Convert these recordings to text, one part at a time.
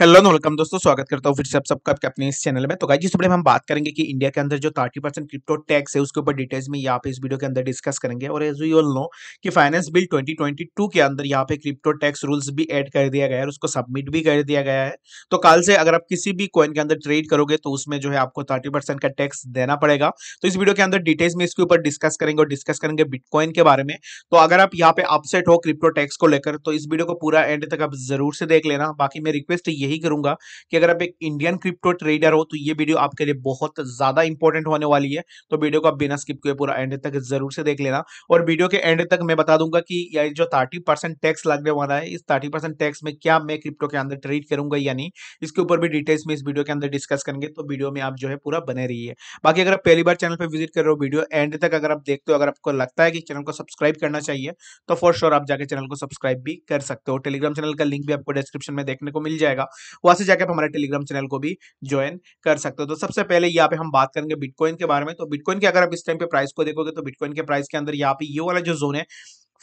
hello and welcome दोस्तों स्वागत करता हूँ फिर से आप सबका अपने इस चैनल में तो गाइज इस बड़े में हम बात करेंगे कि इंडिया के अंदर जो 30 परसेंट क्रिप्टो टैक्स है उसके ऊपर डिटेल्स में यहाँ पे इस वीडियो के अंदर डिस्कस करेंगे और एज यू ऑल नो कि फाइनेंस बिल 2022 के अंदर यहाँ पे क्रिप्टो टैक्स रूल्स भी एड कर दिया गया है उसको सबमिट भी कर दिया गया है तो कल से अगर आप किसी भी कॉइन के अंदर ट्रेड करोगे तो उसमें जो है आपको थर्टी का टैक्स देना पड़ेगा तो इस वीडियो के अंदर डिटेल्स में इसके ऊपर डिस्कस करेंगे और डिस्कस करेंगे बिटकॉइन के बारे में तो अगर आप यहाँ पे अपसेट हो क्रिप्टो टैक्स को लेकर तो इस वीडियो को पूरा एंड तक आप जरूर से देख लेना बाकी मैं रिक्वेस्ट यही यही करूंगा कि अगर आप एक इंडियन क्रिप्टो ट्रेडर हो तो ये वीडियो आपके लिए बहुत ज्यादा इंपॉर्टेंट होने वाली है तो वीडियो को आप बिना स्किप किए पूरा एंड तक जरूर से देख लेना और वीडियो के एंड तक मैं बता दूंगा कि ये जो थर्टी टैक्स लगने वाला है इस थर्टी टैक्स में क्या मैं क्रिप्टो के अंदर ट्रेड करूंगा या नहीं इसके ऊपर भी डिटेल्स में इस वीडियो के अंदर डिस्कस करेंगे तो वीडियो में आप जो है पूरा बने रही बाकी अगर आप पहली बार चैनल पर विजिट कर रहे हो वीडियो एंड तक अगर आप देखते हो अगर आपको लगता है कि चैनल को सब्सक्राइब करना चाहिए तो फॉर श्योर आप जाके चैनल को सब्सक्राइब भी कर सकते हो टेलीग्राम चैनल का लिंक भी आपको डिस्क्रिप्शन में देखने को मिल जाएगा वहां से जाके आप हमारे टेलीग्राम चैनल को भी ज्वाइन कर सकते हो तो सबसे पहले यहाँ पे हम बात करेंगे बिटकॉइन के बारे में तो बिटकॉइन के अगर आप इस टाइम पे प्राइस को देखोगे तो बिटकॉइन के प्राइस के अंदर यहाँ पे ये वाला जो जोन है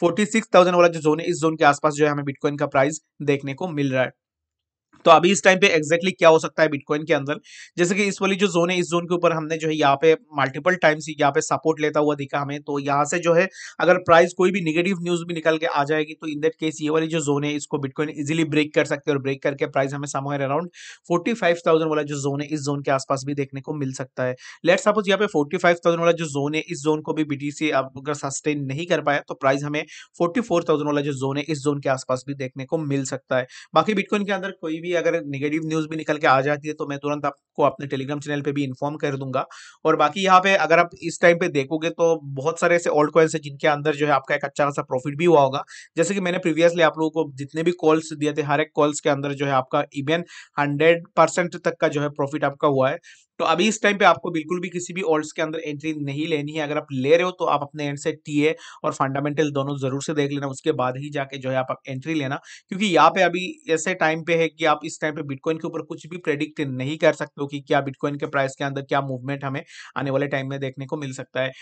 फोर्टी सिक्स थाउजेंड वाला जो जोन है इस जोन के आसपास जो है हमें बिटकॉइन का प्राइस देखने को मिल रहा है तो अभी इस टाइम पे एक्जैक्टली क्या हो सकता है बिटकॉइन के अंदर जैसे कि इस वाली जो जोन है इस जोन के ऊपर हमने जो है यहाँ पे मल्टीपल टाइम्स यहाँ पे सपोर्ट लेता हुआ दिखा हमें तो यहाँ से जो है अगर प्राइस कोई भी निगेटिव न्यूज भी निकल के आ जाएगी तो इन दैट केस ये वाली जो जोन है इसको बिटकॉइन इजिली ब्रेक कर सकते हैं और ब्रेक करके प्राइस हमें समवेयर अराउंड फोर्टी वाला जो जोन है इस जोन के आसपास भी देखने को मिल सकता है लेट सपोज यहाँ पे फोर्टी वाला जो जोन है इस जोन को भी बीटीसी अगर सस्टेन नहीं कर पाया तो प्राइस हमें फोर्टी वाला जो जोन है इस जोन के आसपास भी देखने को मिल सकता है बाकी बिटकॉइन के अंदर कोई भी भी अगर निगेटिव न्यूज़ भी निकल के आ जाती है तो मैं तुरंत आपको अपने टेलीग्राम चैनल पर भी इन्फॉर्म कर दूंगा और बाकी यहाँ पे अगर आप इस टाइम पे देखोगे तो बहुत सारे ऐसे ओल्ड कॉल्स है जिनके अंदर जो है आपका एक अच्छा खासा प्रॉफिट भी हुआ होगा जैसे कि मैंने प्रीवियसली आप लोगों को जितने भी कॉल्स दिए थे हर एक कॉल्स के अंदर जो है आपका इवन हंड्रेड तक का जो है प्रॉफिट आपका हुआ है तो अभी इस टाइम पे आपको बिल्कुल भी किसी भी ओल्ड्स के अंदर एंट्री नहीं लेनी है अगर आप ले रहे हो तो आप अपने एंड से टीए और फंडामेंटल दोनों जरूर से देख लेना उसके बाद ही जाके जो है आप एंट्री लेना क्योंकि यहाँ पे अभी ऐसे टाइम पे है कि आप इस टाइम पे बिटकॉइन के ऊपर कुछ भी प्रेडिक्ट नहीं कर सकते हो कि क्या बिटकॉइन के प्राइस के अंदर क्या मूवमेंट हमें आने वाले टाइम में देखने को मिल सकता है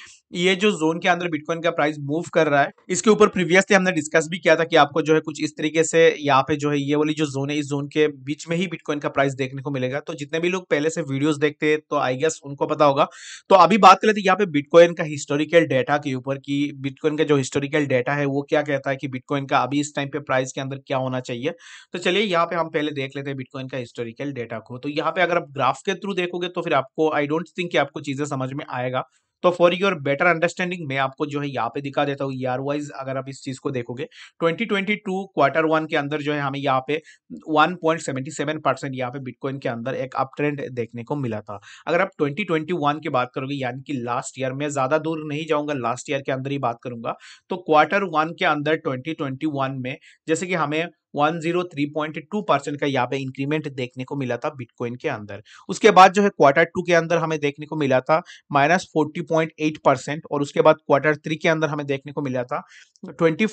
ये जो जोन के अंदर बिटकॉइन का प्राइस मूव कर रहा है इसके ऊपर प्रीवियसली हमने डिस्कस भी किया था कि आपको जो है कुछ इस तरीके से यहाँ पे जो है ये वाली जो जोन है इस जोन के बीच में ही बिटकॉइन का प्राइस देखने को मिलेगा तो जितने भी लोग पहले से वीडियोज देखते थे तो आई गेस उनको पता होगा तो अभी बात कर लेते यहाँ पे बिटकॉइन का हिस्टोरिकल डेटा के ऊपर की बिटकॉइन का जो हिस्टोरिकल डेटा है वो क्या कहता है कि बिटकॉइन का अभी इस टाइम पे प्राइस के अंदर क्या होना चाहिए तो चलिए यहाँ पे हम पहले देख लेते हैं बिटकॉइन का हिस्टोरिकल डेटा को तो यहाँ पे अगर आप ग्राफ के थ्रू देखोगे तो फिर आपको आई डोंट थिंक आपको चीजें समझ में आएगा तो फॉर योर बेटर अंडरस्टैंडिंग मैं आपको जो है यहाँ पे दिखा देता हूँ ईयर वाइज अगर आप इस चीज को देखोगे 2022 क्वार्टर वन के अंदर जो है हमें यहाँ पे 1.77 परसेंट यहाँ पे बिटकॉइन के अंदर एक अप ट्रेंड देखने को मिला था अगर आप 2021 की बात करोगे यानी कि लास्ट ईयर में ज्यादा दूर नहीं जाऊंगा लास्ट ईयर के अंदर ही बात करूंगा तो क्वार्टर वन के अंदर ट्वेंटी में जैसे कि हमें 103.2 परसेंट का यहाँ पे इंक्रीमेंट देखने को मिला था बिटकॉइन के अंदर उसके बाद जो है क्वार्टर टू के अंदर हमें देखने को मिला था माइनस फोर्टी और उसके बाद क्वार्टर थ्री के अंदर हमें देखने को मिला था ट्वेंटी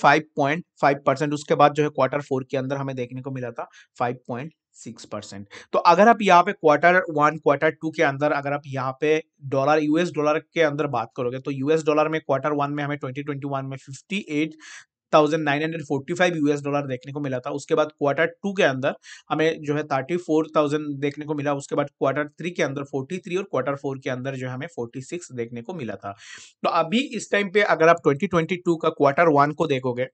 उसके बाद जो है क्वार्टर फोर के अंदर हमें देखने को मिला था फाइव सिक्स परसेंट तो अगर आप यहाँ पे क्वार्टर वन क्वार्टर टू के अंदर अगर आप यहाँ पे डॉलर यूएस डॉलर के अंदर बात करोगे तो यूएस डॉलर में क्वार्टर वन में हमें ट्वेंटी ट्वेंटी वन में fifty eight thousand US dollar देखने को मिला था उसके बाद क्वार्टर टू के अंदर हमें जो है थर्टी देखने को मिला उसके बाद क्वार्टर थ्री के अंदर फोर्टी और क्वार्टर फोर के अंदर जो है हमें फोर्टी देखने को मिला था तो अभी इस टाइम पे अगर आप ट्वेंटी का क्वार्टर वन को देखोगे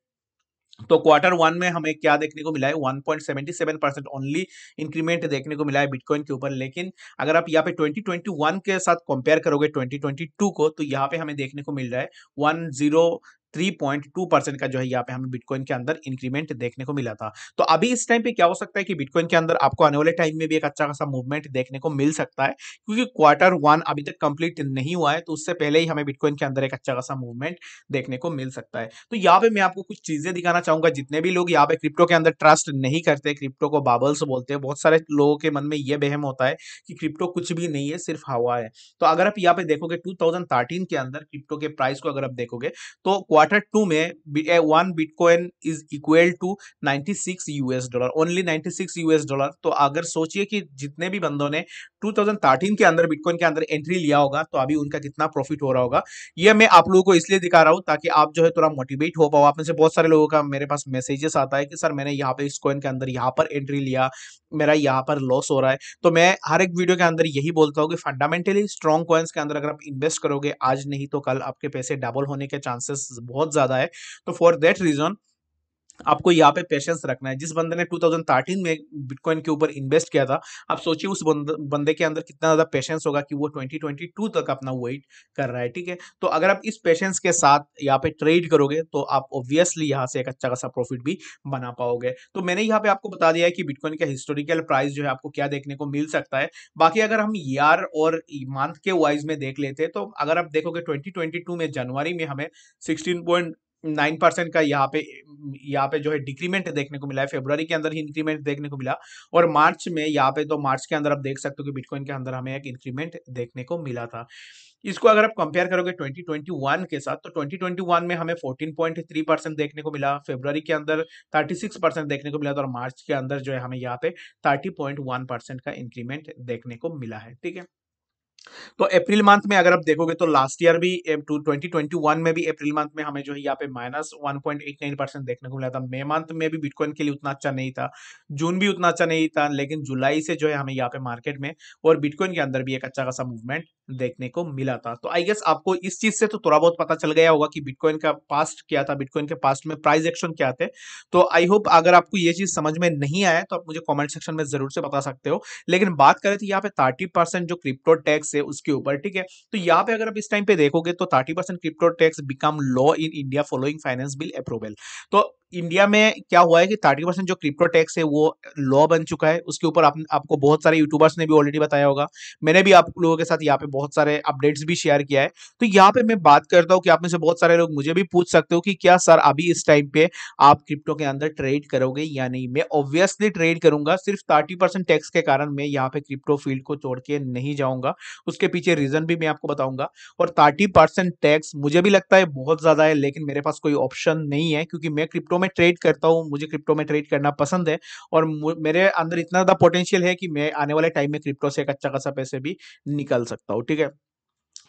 तो क्वार्टर वन में हमें क्या देखने को मिला है 1.77 परसेंट ओनली इंक्रीमेंट देखने को मिला है बिटकॉइन के ऊपर लेकिन अगर आप यहाँ पे 2021 के साथ कंपेयर करोगे 2022 को तो यहाँ पे हमें देखने को मिल रहा है 3.2 परसेंट का जो है यहाँ पे हमें बिटकॉइन के अंदर इंक्रीमेंट देखने को मिला था तो अभी इस टाइम पे क्या हो सकता है कि बिटकॉइन के अंदर आपको आने वाले टाइम में भी एक अच्छा खासा मूवमेंट देखने को मिल सकता है क्योंकि क्वार्टर वन अभी तक कंप्लीट नहीं हुआ है तो उससे पहले ही हमें बिटकॉइन के अंदर एक अच्छा खासा मूवमेंट देखने को मिल सकता है तो यहाँ पे मैं आपको कुछ चीजें दिखाना चाहूंगा जितने भी लोग यहाँ पे क्रिप्टो के अंदर ट्रस्ट नहीं करते क्रिप्टो को बाबल्स बोलते हैं बहुत सारे लोगों के मन में यह बहम होता है कि क्रिप्टो कुछ भी नहीं है सिर्फ हवा है तो अगर आप यहाँ पे देखोगे टू के अंदर क्रिप्टो के प्राइस को अगर आप देखोगे तो क्वार्टर टू में one bitcoin is equal to 96 US dollar only 96 US dollar तो अगर सोचिए कि जितने भी बंदों ने 2013 के अंदर बिटकॉइन के अंदर एंट्री लिया होगा तो अभी उनका कितना प्रॉफिट हो रहा होगा यह मैं आप लोगों को इसलिए दिखा रहा हूँ ताकि आप जो है थोड़ा मोटिवेट हो पाओ आप में से बहुत सारे लोगों का मेरे पास मैसेजेस आता है कि सर मैंने यहाँ पे इस कॉइन के अंदर यहाँ पर एंट्री लिया मेरा यहाँ पर लॉस हो रहा है तो मैं हर एक वीडियो के अंदर यही बोलता हूँ कि फंडामेंटली स्ट्रॉन्ग कॉइन्स के अंदर अगर आप इन्वेस्ट करोगे आज नहीं तो कल आपके पैसे डबल होने के चांसेस बहुत ज़्यादा है तो फॉर देट रीज़न आपको यहाँ पे पेशेंस रखना है जिस बंदे ने 2013 में बिटकॉइन के ऊपर इन्वेस्ट किया था आप सोचिए उस बंदे के अंदर कितना ज़्यादा पेशेंस होगा कि वो 2022 तक अपना वेट कर रहा है ठीक है तो अगर आप इस पेशेंस के साथ यहाँ पे ट्रेड करोगे तो आप ऑब्वियसली यहाँ से एक अच्छा खासा प्रॉफिट भी बना पाओगे तो मैंने यहाँ पे आपको बता दिया है कि बिटकॉइन का हिस्टोरिकल प्राइस जो है आपको क्या देखने को मिल सकता है बाकी अगर हम ईयर और मंथ के वाइज में देख लेते हैं तो अगर आप देखोगे ट्वेंटी में जनवरी में हमें सिक्सटीन नाइन परसेंट का यहाँ पे यहाँ पे जो है डिक्रीमेंट देखने को मिला है फेब्रवरी के अंदर ही इंक्रीमेंट देखने को मिला और मार्च में यहाँ पे तो मार्च के अंदर आप देख सकते हो कि बिटकॉइन के अंदर हमें एक इंक्रीमेंट देखने को मिला था इसको अगर आप कंपेयर करोगे 2021 के साथ तो 2021 में हमें 14.3 परसेंट देखने को मिला फेब्रवरी के अंदर 36 परसेंट देखने को मिला था और मार्च के अंदर जो है हमें यहाँ पे 30.1 परसेंट का इंक्रीमेंट देखने को मिला है ठीक है तो अप्रैल मंथ में अगर आप देखोगे तो लास्ट ईयर भी ट्वेंटी ट्वेंटी वन में भी अप्रैल मंथ में हमें जो है यहाँ पे minus one point eight nine percent देखने को मिला था मे मंथ में भी बिटकॉइन के लिए उतना अच्छा नहीं था जून भी उतना अच्छा नहीं था लेकिन जुलाई से जो है हमें यहाँ पे मार्केट में और बिटकॉइन के अंदर भी एक अच्छा खासा मूवमेंट देखने को मिला था तो आई गेस आपको इस चीज से तो थोड़ा बहुत पता चल गया होगा कि बिटकॉइन का पास्ट क्या था बिटकॉइन के पास्ट में प्राइस एक्शन क्या थे तो आई होप अगर आपको ये चीज समझ में नहीं आया तो आप मुझे कमेंट सेक्शन में जरूर से बता सकते हो लेकिन बात करें तो यहाँ पे थर्टी जो क्रिप्टो टैक्स है उसके ऊपर ठीक है तो यहाँ पे अगर आप इस टाइम पे देखोगे तो thirty crypto tax become law in India following finance bill approval तो इंडिया में क्या हुआ है कि थर्टी परसेंट जो क्रिप्टो टैक्स है वो लॉ बन चुका है उसके ऊपर आप, आपको बहुत सारे यूट्यूबर्स ने भी ऑलरेडी बताया होगा मैंने भी आप लोगों के साथ यहाँ पे बहुत सारे अपडेट्स भी शेयर किया है तो यहाँ पे मैं बात करता हूँ कि आप में से बहुत सारे लोग मुझे भी पूछ सकते हो कि क्या सर अभी इस टाइम पे आप क्रिप्टो के अंदर ट्रेड करोगे या नहीं मैं ऑब्वियसली ट्रेड करूंगा सिर्फ थर्टी टैक्स के कारण मैं यहाँ पे क्रिप्टो फील्ड को छोड़ के नहीं जाऊंगा उसके पीछे रीजन भी मैं आपको बताऊंगा और थर्टी टैक्स मुझे भी लगता है बहुत ज्यादा है लेकिन मेरे पास कोई ऑप्शन नहीं है क्योंकि मैं क्रिप्टो में ट्रेड करता हूँ मुझे क्रिप्टो में ट्रेड करना पसंद है और मेरे अंदर इतना ज़्यादा पोटेंशियल है कि मैं आने वाले टाइम में क्रिप्टो से एक अच्छा खासा पैसे भी निकल सकता हूँ ठीक है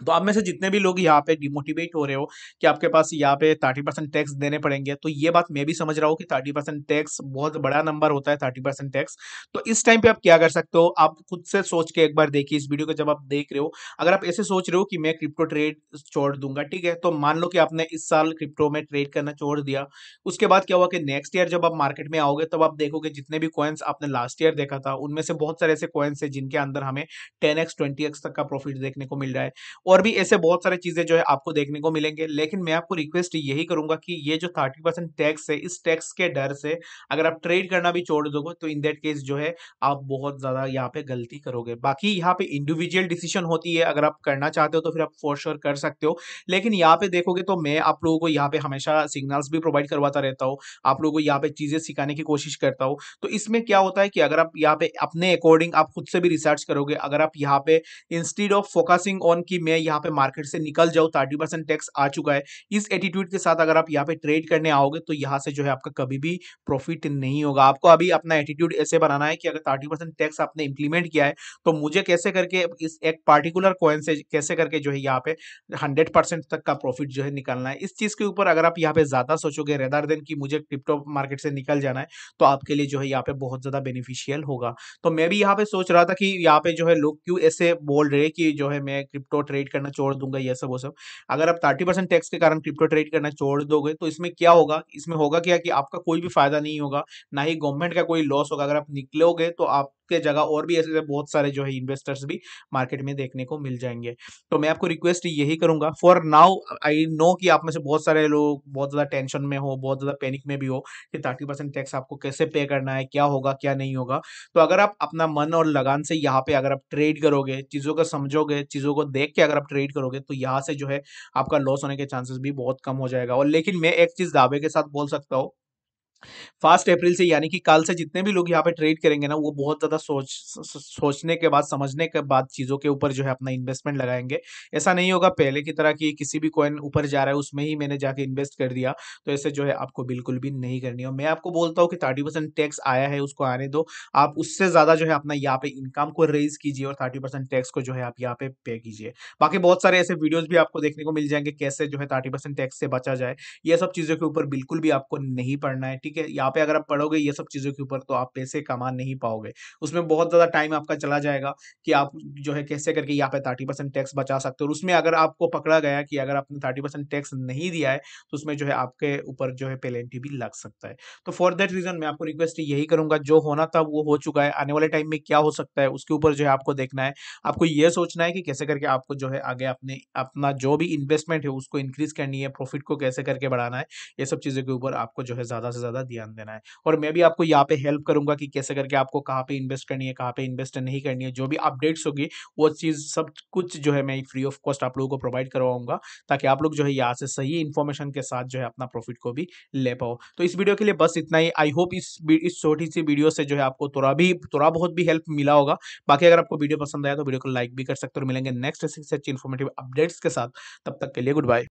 तो आप में से जितने भी लोग यहाँ पे डिमोटिवेट हो रहे हो कि आपके पास यहाँ पे थर्टी परसेंट टैक्स देने पड़ेंगे तो ये बात मैं भी समझ रहा हूँ कि थर्टी परसेंट टैक्स बहुत बड़ा नंबर होता है थर्टी परसेंट टैक्स तो इस टाइम पे आप क्या कर सकते हो आप खुद से सोच के एक बार देखिए इस वीडियो को जब आप देख रहे हो अगर आप ऐसे सोच रहे हो कि मैं क्रिप्टो ट्रेड छोड़ दूंगा ठीक है तो मान लो कि आपने इस साल क्रिप्टो में ट्रेड करना छोड़ दिया उसके बाद क्या हुआ कि नेक्स्ट ईयर जब आप मार्केट में आओगे तब आप देखोगे जितने भी कॉइन्स आपने लास्ट ईयर देखा था उनमें से बहुत सारे ऐसे कॉइन्स है जिनके अंदर हमें टेन एक्स तक का प्रॉफिट देखने को मिल रहा है और भी ऐसे बहुत सारे चीजें जो है आपको देखने को मिलेंगे लेकिन मैं आपको रिक्वेस्ट यही करूंगा कि ये जो थर्टी परसेंट टैक्स है इस टैक्स के डर से अगर आप ट्रेड करना भी छोड़ दोगे तो इन दैट केस जो है आप बहुत ज्यादा यहाँ पे गलती करोगे बाकी यहाँ पे इंडिविजुअल डिसीजन होती है अगर आप करना चाहते हो तो फिर आप फोर श्योर कर सकते हो लेकिन यहाँ पे देखोगे तो मैं आप लोगों को यहाँ पे हमेशा सिग्नल्स भी प्रोवाइड करवाता रहता हूँ आप लोगों को यहाँ पे चीजें सिखाने की कोशिश करता हूँ तो इसमें क्या होता है कि अगर आप यहाँ पे अपने अकॉर्डिंग आप खुद से भी रिसर्च करोगे अगर आप यहाँ पे इंस्टीड ऑफ फोकसिंग ऑन की मैं यहाँ पे मार्केट से निकल जाओ थर्टी परसेंट टैक्स आ चुका है इस एटीट्यूड के साथ अगर आप यहाँ पे ट्रेड करने आओगे तो यहाँ से जो है आपका कभी भी प्रॉफिट नहीं होगा आपको अभी अपना एटीट्यूड ऐसे बनाना है कि अगर थर्टी टैक्स आपने इंप्लीमेंट किया है तो मुझे कैसे करके इस एक पार्टिकुलर कॉइन से कैसे करके जो है यहाँ पे हंड्रेड तक का प्रॉफिट जो है निकालना है इस चीज़ के ऊपर अगर आप यहाँ पे ज़्यादा सोचोगे रेदर देन कि मुझे क्रिप्टो मार्केट से निकल जाना है तो आपके लिए जो है यहाँ पे बहुत ज़्यादा बेनिफिशियल होगा तो मैं भी यहाँ पे सोच रहा था कि यहाँ पे जो है लोग क्यों ऐसे बोल रहे कि जो है मैं क्रिप्टो ट्रेड ट्रेड करना छोड़ दूंगा ये सब वो सब अगर आप थर्टी परसेंट टैक्स के कारण क्रिप्टो ट्रेड करना छोड़ दोगे तो इसमें क्या होगा इसमें होगा क्या कि आपका कोई भी फायदा नहीं होगा ना ही गवर्नमेंट का कोई लॉस होगा अगर आप निकलोगे तो आप के जगह और भी ऐसे बहुत सारे जो है इन्वेस्टर्स भी मार्केट में देखने को मिल जाएंगे तो मैं आपको रिक्वेस्ट यही करूंगा फॉर नाउ आई नो कि आप में से बहुत सारे लोग बहुत ज़्यादा टेंशन में हो बहुत ज़्यादा पैनिक में भी हो कि थर्टी परसेंट टैक्स आपको कैसे पे करना है क्या होगा क्या नहीं होगा तो अगर आप अपना मन और लगान से यहाँ पे अगर आप ट्रेड करोगे चीज़ों को समझोगे चीज़ों को देख के अगर आप ट्रेड करोगे तो यहाँ से जो है आपका लॉस होने के चांसेस भी बहुत कम हो जाएगा और लेकिन मैं एक चीज़ दावे के साथ बोल सकता हूँ फर्स्ट अप्रैल से यानी कि कल से जितने भी लोग यहाँ पे ट्रेड करेंगे ना वो बहुत ज़्यादा सोच सोचने के बाद समझने के बाद चीज़ों के ऊपर जो है अपना इन्वेस्टमेंट लगाएंगे ऐसा नहीं होगा पहले की तरह कि किसी भी कॉइन ऊपर जा रहा है उसमें ही मैंने जाके इन्वेस्ट कर दिया तो ऐसे जो है आपको बिल्कुल भी नहीं करनी हो मैं आपको बोलता हूँ कि थर्टी परसेंट टैक्स आया है उसको आने दो आप उससे ज़्यादा जो है अपना यहाँ पे इनकम को रेज कीजिए और थर्टी परसेंट टैक्स को जो है आप यहाँ पे पे कीजिए बाकी बहुत सारे ऐसे वीडियोज भी आपको देखने को मिल जाएंगे कैसे जो है थर्टी परसेंट टैक्स से बचा जाए ये सब चीज़ों के ऊपर बिल्कुल भी आपको नहीं पढ़ना है ठीक है यहाँ पे अगर आप पढ़ोगे ये सब चीज़ों के ऊपर तो आप पैसे कमा नहीं पाओगे उसमें बहुत ज़्यादा टाइम आपका चला जाएगा कि आप जो है कैसे करके यहाँ पे थर्टी परसेंट टैक्स बचा सकते हो और उसमें अगर आपको पकड़ा गया कि अगर आपने थर्टी परसेंट टैक्स नहीं दिया है तो उसमें जो है आपके ऊपर जो है पेलेंटी भी लग सकता है तो फॉर दैट रीज़न मैं आपको रिक्वेस्ट यही करूंगा जो होना था वो हो चुका है आने वाले टाइम में क्या हो सकता है उसके ऊपर जो है आपको देखना है आपको ये सोचना है कि कैसे करके आपको जो है आगे अपने अपना जो भी इन्वेस्टमेंट है उसको इंक्रीज करनी है प्रॉफिट को कैसे करके बढ़ाना है ये सब चीज़ों के ऊपर आपको जो है ज़्यादा से ज़्यादा थोड़ा ध्यान देना है और मैं भी आपको यहाँ पे हेल्प करूंगा कि कैसे करके आपको कहाँ पे इन्वेस्ट करनी है कहाँ पे इन्वेस्ट नहीं करनी है जो भी अपडेट्स होगी वो चीज़ सब कुछ जो है मैं फ्री ऑफ कॉस्ट आप लोगों को प्रोवाइड करवाऊंगा ताकि आप लोग जो है यहाँ से सही इन्फॉर्मेशन के साथ जो है अपना प्रॉफिट को भी ले पाओ तो इस वीडियो के लिए बस इतना ही आई होप इस इस छोटी सी वीडियो से जो है आपको थोड़ा भी थोड़ा बहुत भी हेल्प मिला होगा बाकी अगर आपको वीडियो पसंद आया तो वीडियो को लाइक भी कर सकते हो मिलेंगे नेक्स्ट ऐसी अच्छी इन्फॉर्मेटिव अपडेट्स के साथ तब तक के लिए गुड बाय